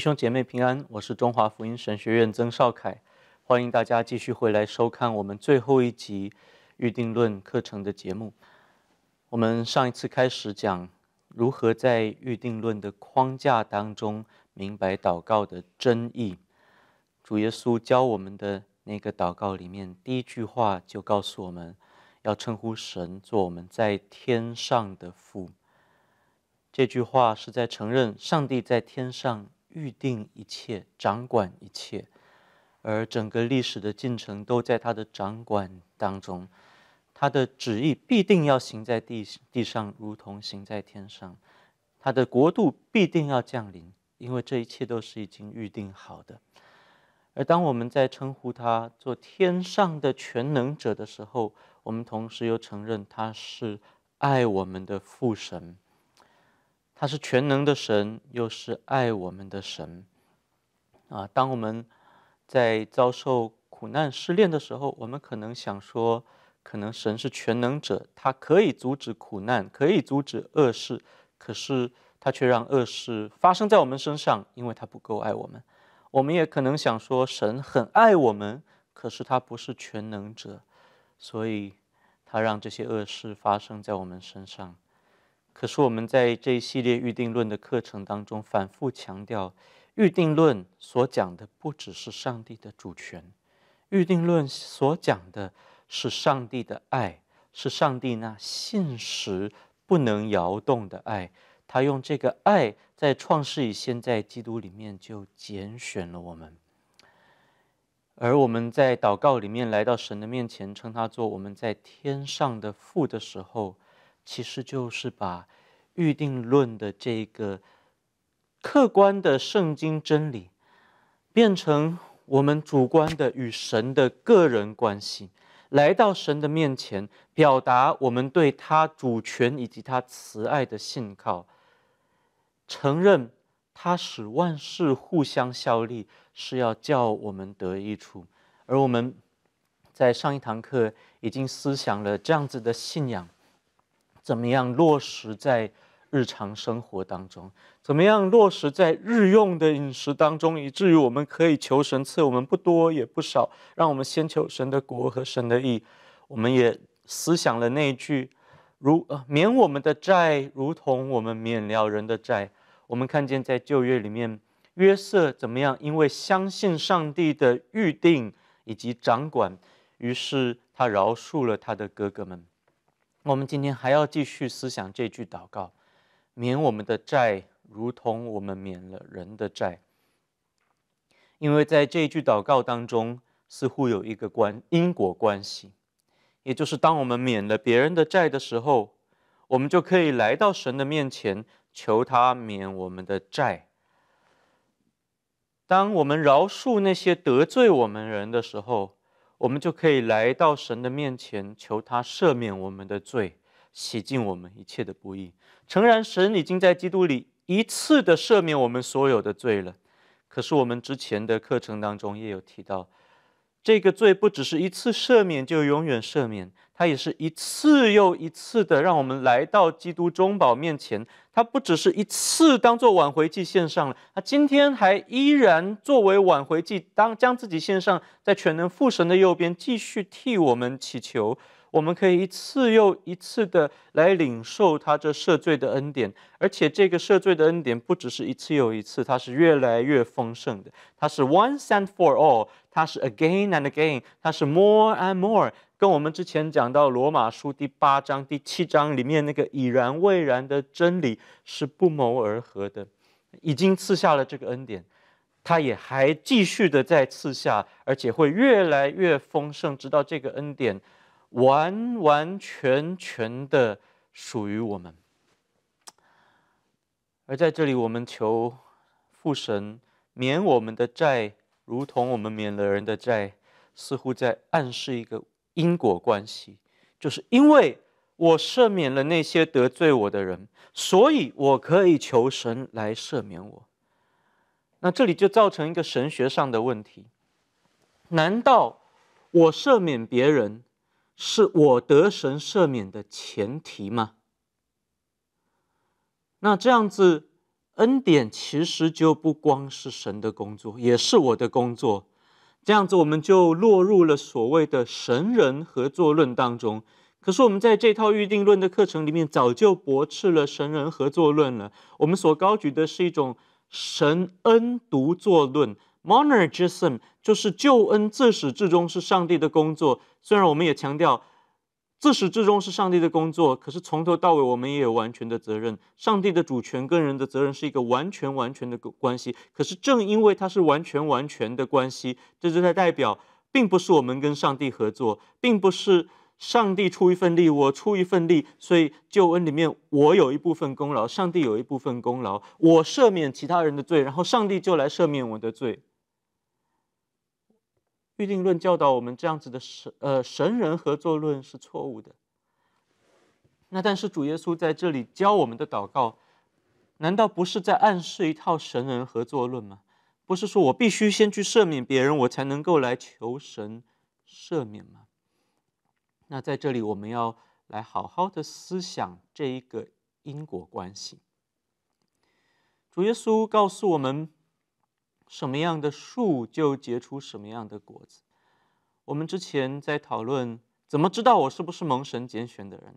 兄姐妹平安，我是中华福音神学院曾少凯，欢迎大家继续回来收看我们最后一集预定论课程的节目。我们上一次开始讲如何在预定论的框架当中明白祷告的真意。主耶稣教我们的那个祷告里面，第一句话就告诉我们要称呼神做我们在天上的父。这句话是在承认上帝在天上。预定一切，掌管一切，而整个历史的进程都在他的掌管当中。他的旨意必定要行在地地上，如同行在天上。他的国度必定要降临，因为这一切都是已经预定好的。而当我们在称呼他做天上的全能者的时候，我们同时又承认他是爱我们的父神。他是全能的神，又是爱我们的神。啊，当我们在遭受苦难、失恋的时候，我们可能想说，可能神是全能者，他可以阻止苦难，可以阻止恶事，可是他却让恶事发生在我们身上，因为他不够爱我们。我们也可能想说，神很爱我们，可是他不是全能者，所以他让这些恶事发生在我们身上。可是我们在这一系列预定论的课程当中反复强调，预定论所讲的不只是上帝的主权，预定论所讲的是上帝的爱，是上帝那信实不能摇动的爱。他用这个爱在创世以先，在基督里面就拣选了我们，而我们在祷告里面来到神的面前，称他做我们在天上的父的时候。其实就是把预定论的这个客观的圣经真理，变成我们主观的与神的个人关系，来到神的面前，表达我们对他主权以及他慈爱的信靠，承认他使万事互相效力是要叫我们得益处，而我们在上一堂课已经思想了这样子的信仰。怎么样落实在日常生活当中？怎么样落实在日用的饮食当中？以至于我们可以求神赐我们不多也不少，让我们先求神的国和神的义。我们也思想了那句：如呃，免我们的债，如同我们免了人的债。我们看见在旧约里面，约瑟怎么样？因为相信上帝的预定以及掌管，于是他饶恕了他的哥哥们。我们今天还要继续思想这句祷告：“免我们的债，如同我们免了人的债。”因为在这句祷告当中，似乎有一个关因果关系，也就是当我们免了别人的债的时候，我们就可以来到神的面前，求他免我们的债。当我们饶恕那些得罪我们人的时候，我们就可以来到神的面前，求他赦免我们的罪，洗净我们一切的不义。诚然，神已经在基督里一次的赦免我们所有的罪了。可是我们之前的课程当中也有提到，这个罪不只是一次赦免就永远赦免。他也是一次又一次的让我们来到基督中保面前。他不只是一次当做挽回祭献上了，他今天还依然作为挽回祭，当将自己献上在全能父神的右边，继续替我们祈求。我们可以一次又一次的来领受他这赦罪的恩典，而且这个赦罪的恩典不只是一次又一次，它是越来越丰盛的。它是 once and for all，它是 again and again，它是 more and more。跟我们之前讲到罗马书第八章、第七章里面那个已然未然的真理是不谋而合的。已经赐下了这个恩典，他也还继续的在赐下，而且会越来越丰盛，直到这个恩典。完完全全的属于我们，而在这里，我们求父神免我们的债，如同我们免了人的债，似乎在暗示一个因果关系，就是因为我赦免了那些得罪我的人，所以我可以求神来赦免我。那这里就造成一个神学上的问题：难道我赦免别人？是我得神赦免的前提吗？那这样子，恩典其实就不光是神的工作，也是我的工作。这样子，我们就落入了所谓的神人合作论当中。可是，我们在这套预定论的课程里面，早就驳斥了神人合作论了。我们所高举的是一种神恩独作论。monergism 就是救恩自始至终是上帝的工作。虽然我们也强调自始至终是上帝的工作，可是从头到尾我们也有完全的责任。上帝的主权跟人的责任是一个完全完全的关系。可是正因为它是完全完全的关系，这就在代表并不是我们跟上帝合作，并不是上帝出一份力，我出一份力。所以救恩里面我有一部分功劳，上帝有一部分功劳。我赦免其他人的罪，然后上帝就来赦免我的罪。预定论教导我们这样子的神呃神人合作论是错误的。那但是主耶稣在这里教我们的祷告，难道不是在暗示一套神人合作论吗？不是说我必须先去赦免别人，我才能够来求神赦免吗？那在这里我们要来好好的思想这一个因果关系。主耶稣告诉我们。什么样的树就结出什么样的果子。我们之前在讨论，怎么知道我是不是蒙神拣选的人？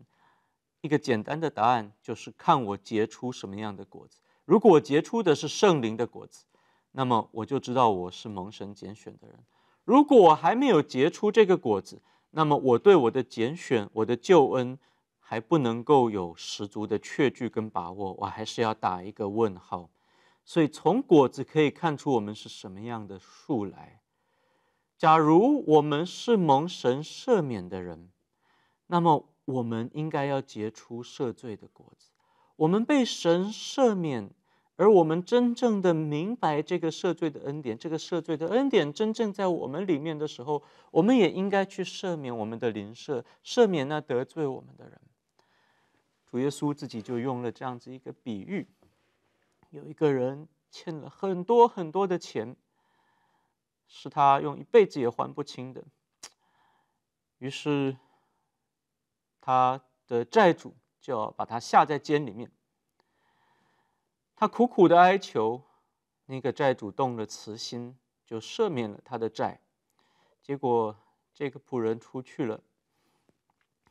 一个简单的答案就是看我结出什么样的果子。如果我结出的是圣灵的果子，那么我就知道我是蒙神拣选的人。如果我还没有结出这个果子，那么我对我的拣选、我的救恩还不能够有十足的确据跟把握，我还是要打一个问号。所以，从果子可以看出我们是什么样的树来。假如我们是蒙神赦免的人，那么我们应该要结出赦罪的果子。我们被神赦免，而我们真正的明白这个赦罪的恩典，这个赦罪的恩典真正在我们里面的时候，我们也应该去赦免我们的邻舍，赦免那得罪我们的人。主耶稣自己就用了这样子一个比喻。有一个人欠了很多很多的钱，是他用一辈子也还不清的。于是，他的债主就要把他下在监里面。他苦苦的哀求，那个债主动了慈心，就赦免了他的债。结果，这个仆人出去了，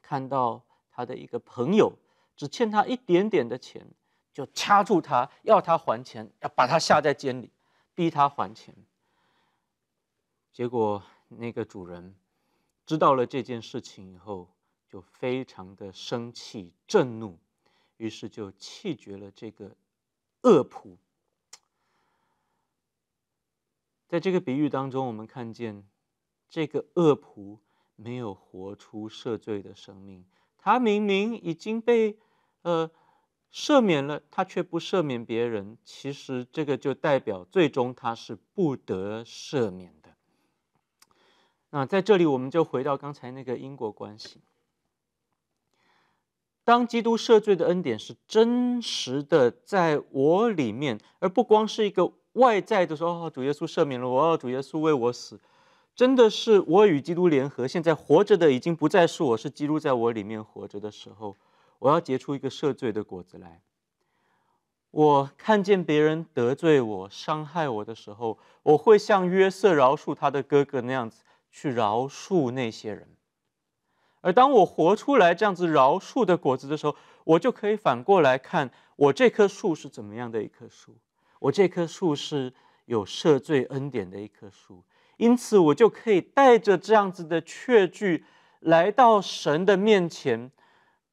看到他的一个朋友只欠他一点点的钱。就掐住他，要他还钱，要把他下在监里，逼他还钱。结果那个主人知道了这件事情以后，就非常的生气震怒，于是就气绝了这个恶仆。在这个比喻当中，我们看见这个恶仆没有活出赦罪的生命，他明明已经被呃。赦免了他，却不赦免别人，其实这个就代表最终他是不得赦免的。那在这里，我们就回到刚才那个因果关系。当基督赦罪的恩典是真实的在我里面，而不光是一个外在的说：“哦，主耶稣赦免了我。”主耶稣为我死，真的是我与基督联合。现在活着的已经不再是我，是基督在我里面活着的时候。我要结出一个赦罪的果子来。我看见别人得罪我、伤害我的时候，我会像约瑟饶恕他的哥哥那样子去饶恕那些人。而当我活出来这样子饶恕的果子的时候，我就可以反过来看我这棵树是怎么样的一棵树。我这棵树是有赦罪恩典的一棵树。因此，我就可以带着这样子的确据来到神的面前。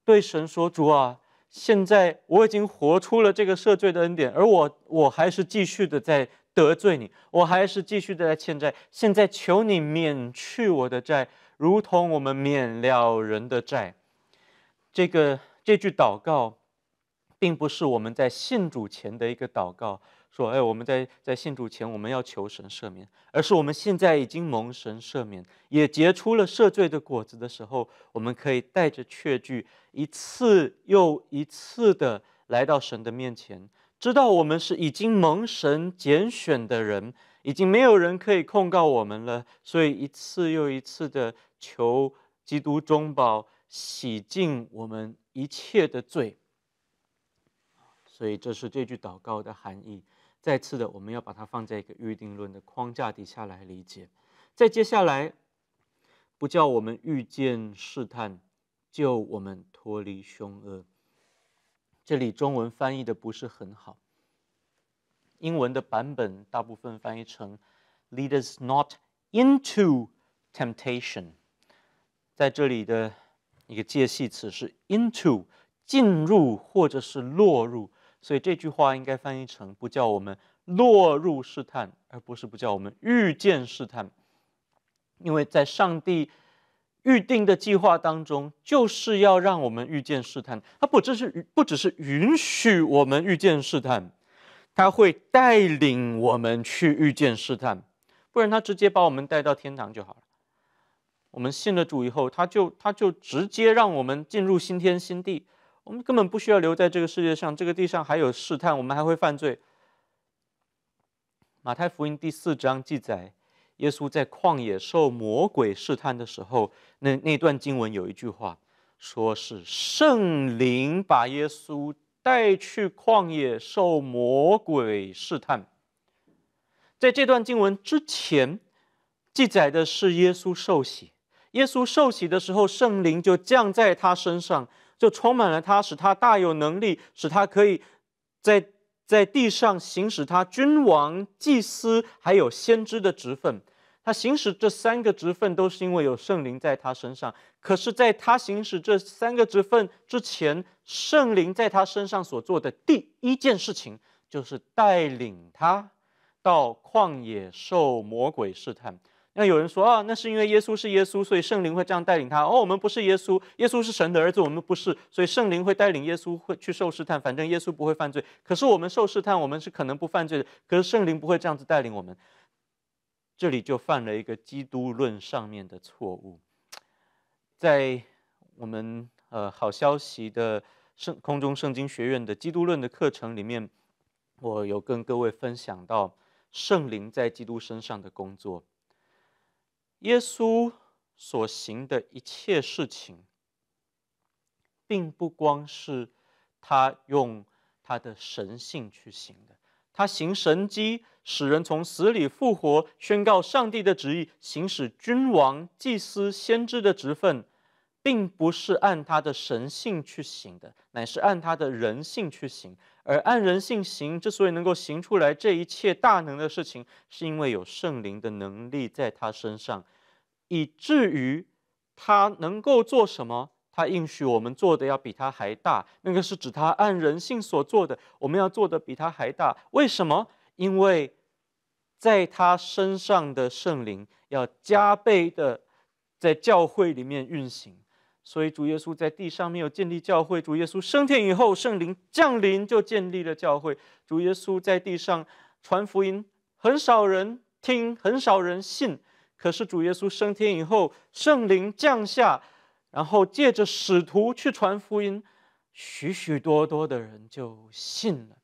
对神说：“主啊，现在我已经活出了这个赦罪的恩典，而我我还是继续的在得罪你，我还是继续的在欠债。现在求你免去我的债，如同我们免了人的债。”这个这句祷告，并不是我们在信主前的一个祷告。说：“哎，我们在在信主前，我们要求神赦免；而是我们现在已经蒙神赦免，也结出了赦罪的果子的时候，我们可以带着确据，一次又一次的来到神的面前，知道我们是已经蒙神拣选的人，已经没有人可以控告我们了。所以一次又一次的求基督中保洗净我们一切的罪。所以这是这句祷告的含义。”再次的，我们要把它放在一个预定论的框架底下来理解。再接下来，不叫我们遇见试探，就我们脱离凶恶。这里中文翻译的不是很好，英文的版本大部分翻译成 “lead us not into temptation”。在这里的一个介系词是 “into”，进入或者是落入。所以这句话应该翻译成“不叫我们落入试探”，而不是“不叫我们遇见试探”。因为在上帝预定的计划当中，就是要让我们遇见试探。他不只是不只是允许我们遇见试探，他会带领我们去遇见试探。不然他直接把我们带到天堂就好了。我们信了主以后，他就他就直接让我们进入新天新地。我们根本不需要留在这个世界上。这个地上还有试探，我们还会犯罪。马太福音第四章记载，耶稣在旷野受魔鬼试探的时候，那那段经文有一句话，说是圣灵把耶稣带去旷野受魔鬼试探。在这段经文之前，记载的是耶稣受洗。耶稣受洗的时候，圣灵就降在他身上。就充满了他，使他大有能力，使他可以，在在地上行使他君王、祭司还有先知的职分。他行使这三个职分，都是因为有圣灵在他身上。可是，在他行使这三个职分之前，圣灵在他身上所做的第一件事情，就是带领他到旷野受魔鬼试探。那有人说啊，那是因为耶稣是耶稣，所以圣灵会这样带领他。哦，我们不是耶稣，耶稣是神的儿子，我们不是，所以圣灵会带领耶稣会去受试探。反正耶稣不会犯罪，可是我们受试探，我们是可能不犯罪的。可是圣灵不会这样子带领我们，这里就犯了一个基督论上面的错误。在我们呃好消息的圣空中圣经学院的基督论的课程里面，我有跟各位分享到圣灵在基督身上的工作。耶稣所行的一切事情，并不光是他用他的神性去行的，他行神迹，使人从死里复活，宣告上帝的旨意，行使君王、祭司、先知的职分。并不是按他的神性去行的，乃是按他的人性去行。而按人性行，之所以能够行出来这一切大能的事情，是因为有圣灵的能力在他身上，以至于他能够做什么，他应许我们做的要比他还大。那个是指他按人性所做的，我们要做的比他还大。为什么？因为在他身上的圣灵要加倍的在教会里面运行。所以主耶稣在地上没有建立教会，主耶稣升天以后，圣灵降临就建立了教会。主耶稣在地上传福音，很少人听，很少人信。可是主耶稣升天以后，圣灵降下，然后借着使徒去传福音，许许多多的人就信了。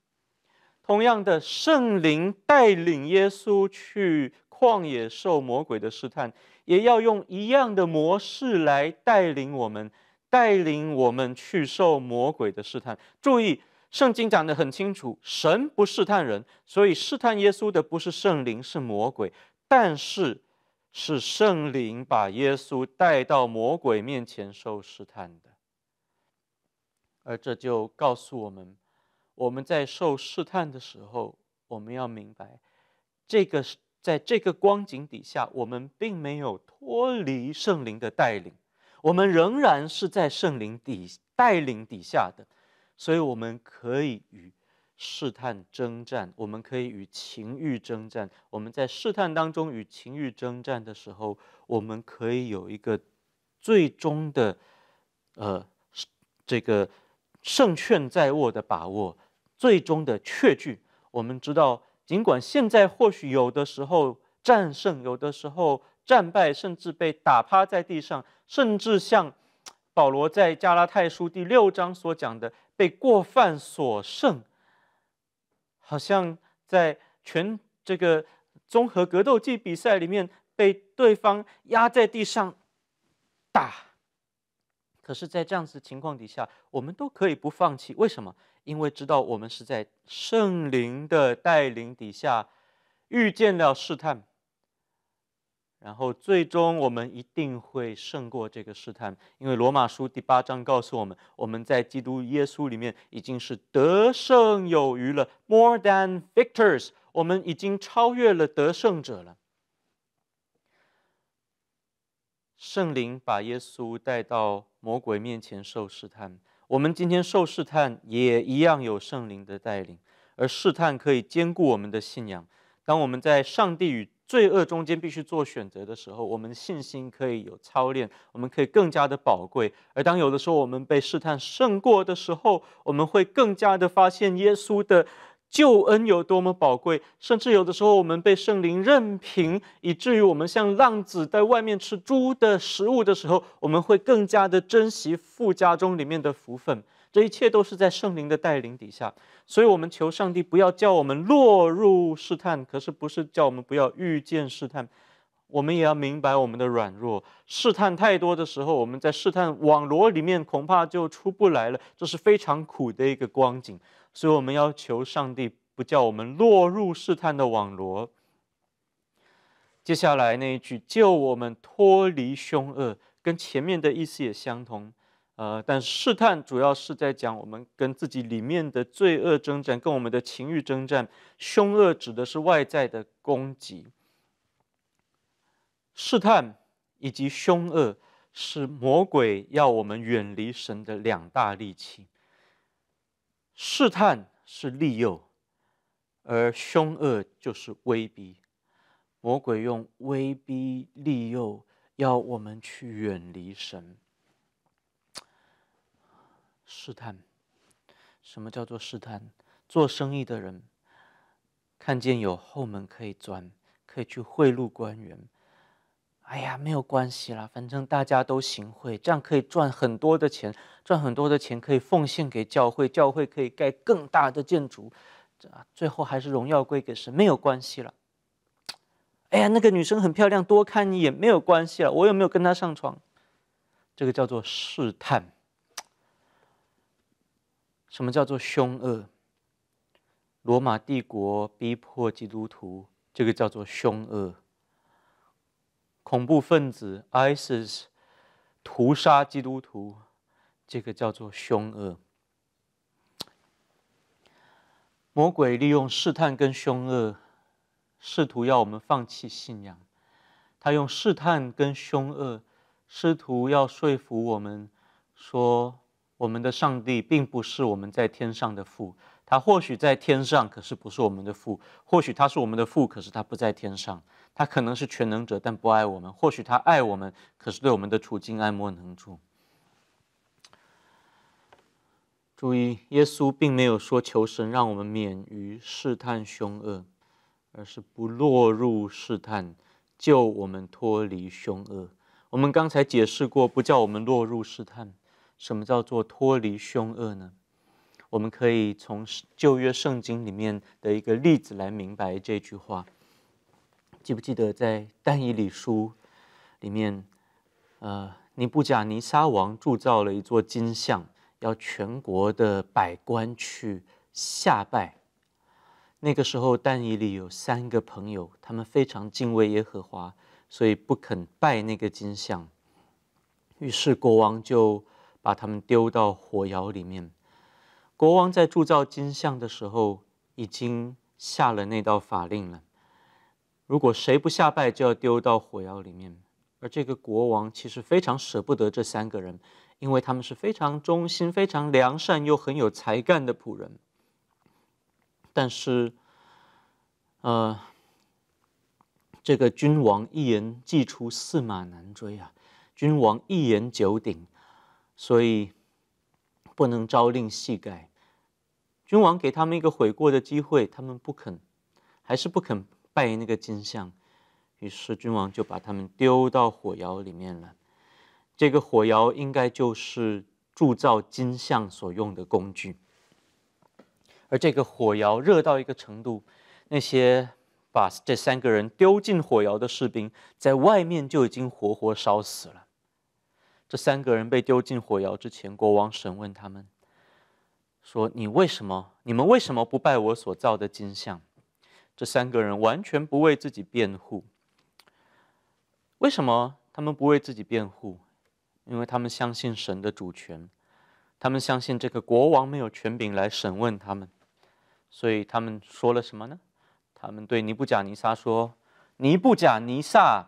同样的，圣灵带领耶稣去。旷野受魔鬼的试探，也要用一样的模式来带领我们，带领我们去受魔鬼的试探。注意，圣经讲得很清楚，神不试探人，所以试探耶稣的不是圣灵，是魔鬼。但是，是圣灵把耶稣带到魔鬼面前受试探的。而这就告诉我们，我们在受试探的时候，我们要明白这个是。在这个光景底下，我们并没有脱离圣灵的带领，我们仍然是在圣灵底带领底下的，所以我们可以与试探征战，我们可以与情欲征战。我们在试探当中与情欲征战的时候，我们可以有一个最终的，呃，这个胜券在握的把握，最终的确据。我们知道。尽管现在或许有的时候战胜，有的时候战败，甚至被打趴在地上，甚至像保罗在加拉太书第六章所讲的被过犯所胜，好像在全这个综合格斗技比赛里面被对方压在地上打，可是，在这样子情况底下，我们都可以不放弃。为什么？因为知道我们是在圣灵的带领底下遇见了试探，然后最终我们一定会胜过这个试探。因为罗马书第八章告诉我们，我们在基督耶稣里面已经是得胜有余了，more than victors。我们已经超越了得胜者了。圣灵把耶稣带到魔鬼面前受试探。我们今天受试探，也一样有圣灵的带领，而试探可以兼顾我们的信仰。当我们在上帝与罪恶中间必须做选择的时候，我们的信心可以有操练，我们可以更加的宝贵。而当有的时候我们被试探胜过的时候，我们会更加的发现耶稣的。救恩有多么宝贵，甚至有的时候我们被圣灵任凭，以至于我们像浪子在外面吃猪的食物的时候，我们会更加的珍惜富家中里面的福分。这一切都是在圣灵的带领底下，所以我们求上帝不要叫我们落入试探，可是不是叫我们不要遇见试探。我们也要明白我们的软弱，试探太多的时候，我们在试探网罗里面，恐怕就出不来了，这是非常苦的一个光景。所以，我们要求上帝不叫我们落入试探的网罗。接下来那一句“救我们脱离凶恶”，跟前面的意思也相同。呃，但试探主要是在讲我们跟自己里面的罪恶征战，跟我们的情欲征战。凶恶指的是外在的攻击。试探以及凶恶是魔鬼要我们远离神的两大利器。试探是利诱，而凶恶就是威逼。魔鬼用威逼利诱要我们去远离神。试探，什么叫做试探？做生意的人看见有后门可以钻，可以去贿赂官员。哎呀，没有关系啦，反正大家都行贿，这样可以赚很多的钱，赚很多的钱可以奉献给教会，教会可以盖更大的建筑，这最后还是荣耀归给神，没有关系了。哎呀，那个女生很漂亮，多看一眼没有关系了，我有没有跟她上床，这个叫做试探。什么叫做凶恶？罗马帝国逼迫基督徒，这个叫做凶恶。恐怖分子 ISIS 屠杀基督徒，这个叫做凶恶。魔鬼利用试探跟凶恶，试图要我们放弃信仰。他用试探跟凶恶，试图要说服我们，说我们的上帝并不是我们在天上的父。他或许在天上，可是不是我们的父；或许他是我们的父，可是他不在天上。他可能是全能者，但不爱我们；或许他爱我们，可是对我们的处境爱莫能助。注意，耶稣并没有说求神让我们免于试探凶恶，而是不落入试探，救我们脱离凶恶。我们刚才解释过，不叫我们落入试探。什么叫做脱离凶恶呢？我们可以从旧约圣经里面的一个例子来明白这句话。记不记得在但以理书里面，呃，尼布甲尼沙王铸造了一座金像，要全国的百官去下拜。那个时候，但以理有三个朋友，他们非常敬畏耶和华，所以不肯拜那个金像。于是国王就把他们丢到火窑里面。国王在铸造金像的时候，已经下了那道法令了。如果谁不下拜，就要丢到火窑里面。而这个国王其实非常舍不得这三个人，因为他们是非常忠心、非常良善又很有才干的仆人。但是，呃，这个君王一言既出，驷马难追啊！君王一言九鼎，所以不能朝令夕改。君王给他们一个悔过的机会，他们不肯，还是不肯。拜那个金像，于是君王就把他们丢到火窑里面了。这个火窑应该就是铸造金像所用的工具，而这个火窑热到一个程度，那些把这三个人丢进火窑的士兵，在外面就已经活活烧死了。这三个人被丢进火窑之前，国王审问他们，说：“你为什么？你们为什么不拜我所造的金像？”这三个人完全不为自己辩护。为什么他们不为自己辩护？因为他们相信神的主权，他们相信这个国王没有权柄来审问他们。所以他们说了什么呢？他们对尼布甲尼撒说：“尼布甲尼撒，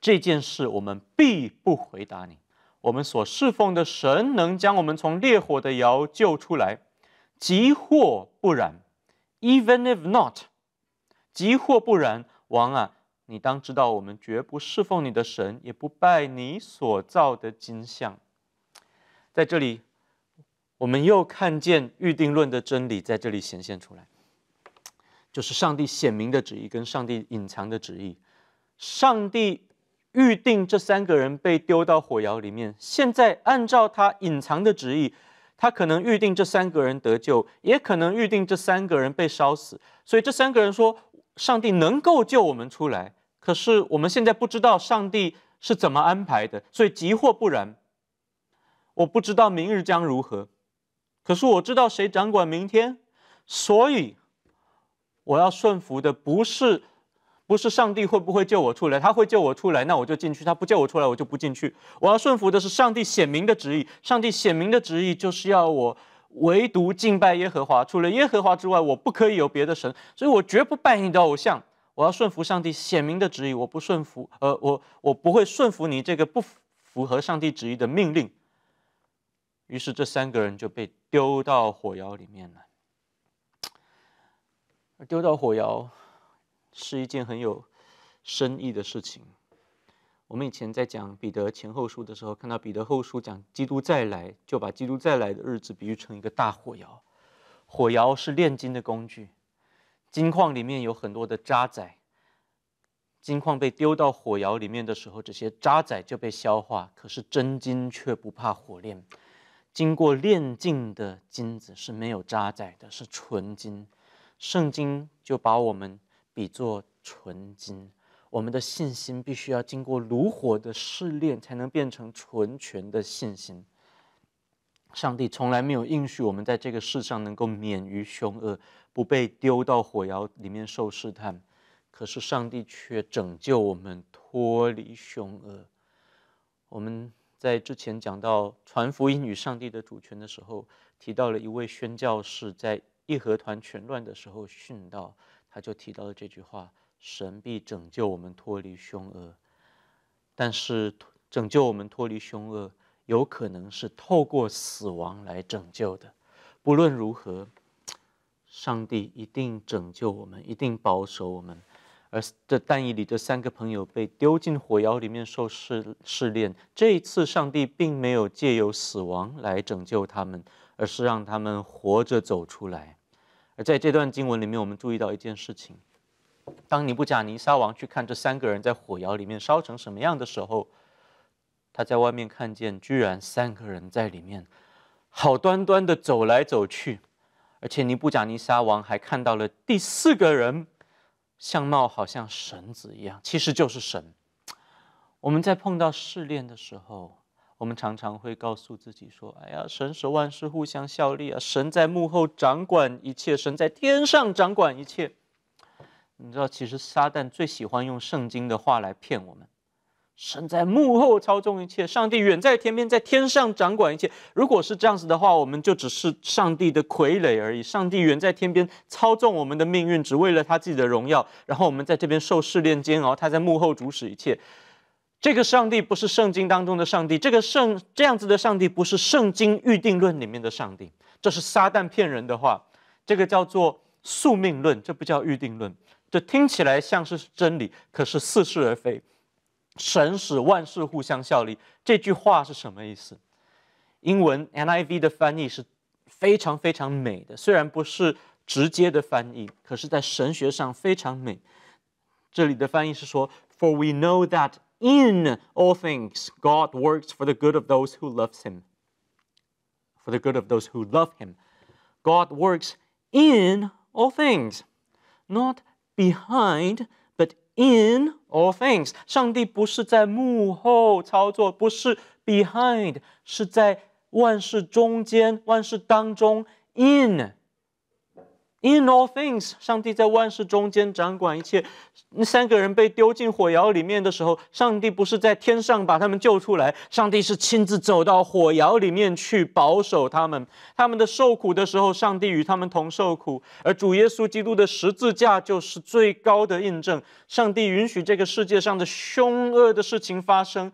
这件事我们必不回答你。我们所侍奉的神能将我们从烈火的窑救出来，即或不然，even if not。”即或不然，王啊，你当知道，我们绝不侍奉你的神，也不拜你所造的金像。在这里，我们又看见预定论的真理在这里显现出来，就是上帝显明的旨意跟上帝隐藏的旨意。上帝预定这三个人被丢到火窑里面，现在按照他隐藏的旨意，他可能预定这三个人得救，也可能预定这三个人被烧死。所以这三个人说。上帝能够救我们出来，可是我们现在不知道上帝是怎么安排的，所以急或不然。我不知道明日将如何，可是我知道谁掌管明天，所以我要顺服的不是不是上帝会不会救我出来，他会救我出来，那我就进去；他不救我出来，我就不进去。我要顺服的是上帝显明的旨意，上帝显明的旨意就是要我。唯独敬拜耶和华，除了耶和华之外，我不可以有别的神，所以我绝不拜你的偶像。我要顺服上帝显明的旨意，我不顺服，呃，我我不会顺服你这个不符合上帝旨意的命令。于是这三个人就被丢到火窑里面了。丢到火窑是一件很有深意的事情。我们以前在讲彼得前后书的时候，看到彼得后书讲基督再来，就把基督再来的日子比喻成一个大火窑。火窑是炼金的工具，金矿里面有很多的渣滓。金矿被丢到火窑里面的时候，这些渣滓就被消化，可是真金却不怕火炼。经过炼金的金子是没有渣滓的，是纯金。圣经就把我们比作纯金。我们的信心必须要经过炉火的试炼，才能变成纯全的信心。上帝从来没有应许我们在这个世上能够免于凶恶，不被丢到火窑里面受试探。可是上帝却拯救我们脱离凶恶。我们在之前讲到传福音与上帝的主权的时候，提到了一位宣教士在义和团全乱的时候殉道，他就提到了这句话。神必拯救我们脱离凶恶，但是拯救我们脱离凶恶，有可能是透过死亡来拯救的。不论如何，上帝一定拯救我们，一定保守我们。而这但以里的三个朋友被丢进火窑里面受试试炼，这一次上帝并没有借由死亡来拯救他们，而是让他们活着走出来。而在这段经文里面，我们注意到一件事情。当尼布甲尼撒王去看这三个人在火窑里面烧成什么样的时候，他在外面看见，居然三个人在里面好端端的走来走去，而且尼布甲尼撒王还看到了第四个人，相貌好像神子一样，其实就是神。我们在碰到试炼的时候，我们常常会告诉自己说：“哎呀，神使万事互相效力啊，神在幕后掌管一切，神在天上掌管一切。”你知道，其实撒旦最喜欢用圣经的话来骗我们。神在幕后操纵一切，上帝远在天边，在天上掌管一切。如果是这样子的话，我们就只是上帝的傀儡而已。上帝远在天边，操纵我们的命运，只为了他自己的荣耀。然后我们在这边受试炼、煎熬，他在幕后主使一切。这个上帝不是圣经当中的上帝，这个圣这样子的上帝不是圣经预定论里面的上帝。这是撒旦骗人的话，这个叫做宿命论，这不叫预定论。这听起来像是真理，可是似是而非。神使万事互相效力，这句话是什么意思？英文 NIV 的翻译是非常非常美的，虽然不是直接的翻译，可是在神学上非常美。这里的翻译是说：“For we know that in all things God works for the good of those who loves Him, for the good of those who love Him. God works in all things, not behind but in all things。上帝不是在幕后操作，不是 behind，是在万事中间、万事当中 in。In all things，上帝在万事中间掌管一切。那三个人被丢进火窑里面的时候，上帝不是在天上把他们救出来，上帝是亲自走到火窑里面去保守他们。他们的受苦的时候，上帝与他们同受苦。而主耶稣基督的十字架就是最高的印证。上帝允许这个世界上的凶恶的事情发生，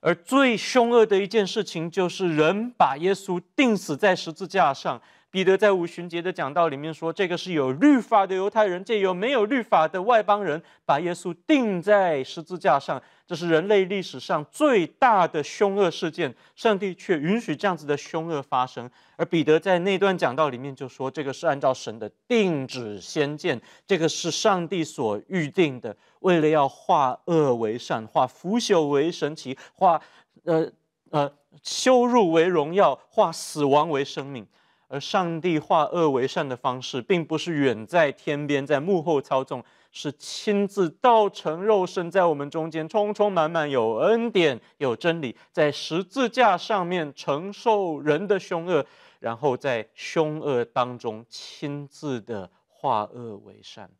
而最凶恶的一件事情就是人把耶稣钉死在十字架上。彼得在五旬节的讲道里面说：“这个是有律法的犹太人借由没有律法的外邦人把耶稣钉在十字架上，这是人类历史上最大的凶恶事件。上帝却允许这样子的凶恶发生。”而彼得在那段讲道里面就说：“这个是按照神的定旨先见，这个是上帝所预定的，为了要化恶为善，化腐朽为神奇，化呃呃羞辱为荣耀，化死亡为生命。”而上帝化恶为善的方式，并不是远在天边，在幕后操纵，是亲自道成肉身，在我们中间，充充满满有恩典，有真理，在十字架上面承受人的凶恶，然后在凶恶当中亲自的化恶为善。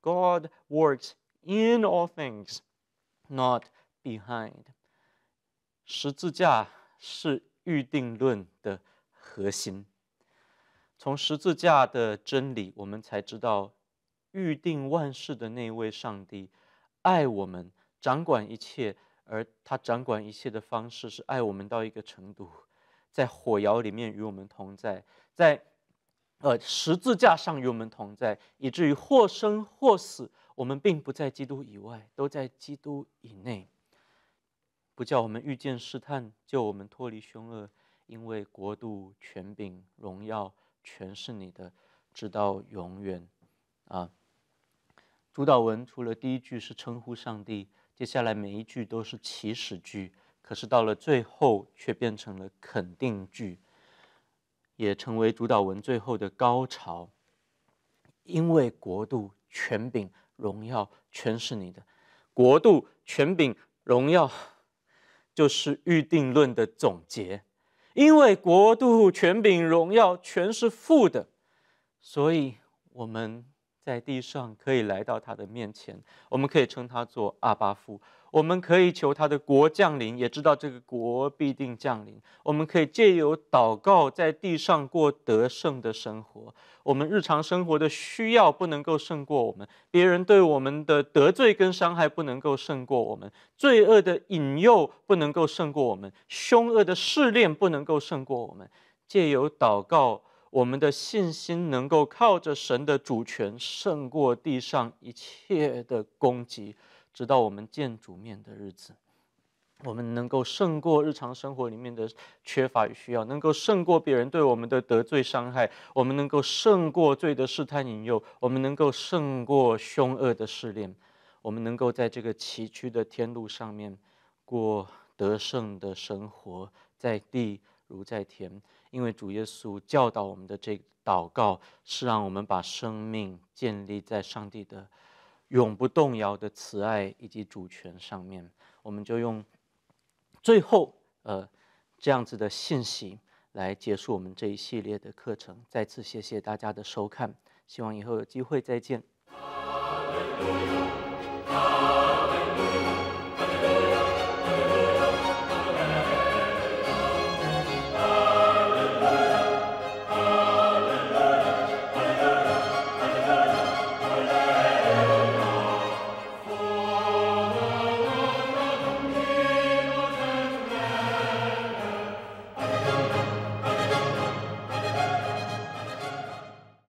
God works in all things, not behind。十字架是预定论的核心。从十字架的真理，我们才知道预定万事的那位上帝爱我们，掌管一切。而他掌管一切的方式是爱我们到一个程度，在火窑里面与我们同在，在呃十字架上与我们同在，以至于或生或死，我们并不在基督以外，都在基督以内。不叫我们遇见试探，救我们脱离凶恶，因为国度、权柄、荣耀。全是你的，直到永远，啊！主导文除了第一句是称呼上帝，接下来每一句都是祈使句，可是到了最后却变成了肯定句，也成为主导文最后的高潮。因为国度、权柄、荣耀，全是你的。国度、权柄、荣耀，就是预定论的总结。因为国度、权柄、荣耀全是父的，所以我们在地上可以来到他的面前，我们可以称他做阿巴父。我们可以求他的国降临，也知道这个国必定降临。我们可以借由祷告，在地上过得胜的生活。我们日常生活的需要不能够胜过我们，别人对我们的得罪跟伤害不能够胜过我们，罪恶的引诱不能够胜过我们，凶恶的试炼不能够胜过我们。借由祷告，我们的信心能够靠着神的主权胜过地上一切的攻击。直到我们见主面的日子，我们能够胜过日常生活里面的缺乏与需要，能够胜过别人对我们的得罪伤害，我们能够胜过罪的试探引诱，我们能够胜过凶恶的试炼，我们能够在这个崎岖的天路上面过得胜的生活，在地如在天，因为主耶稣教导我们的这祷告是让我们把生命建立在上帝的。永不动摇的慈爱以及主权上面，我们就用最后呃这样子的信息来结束我们这一系列的课程。再次谢谢大家的收看，希望以后有机会再见。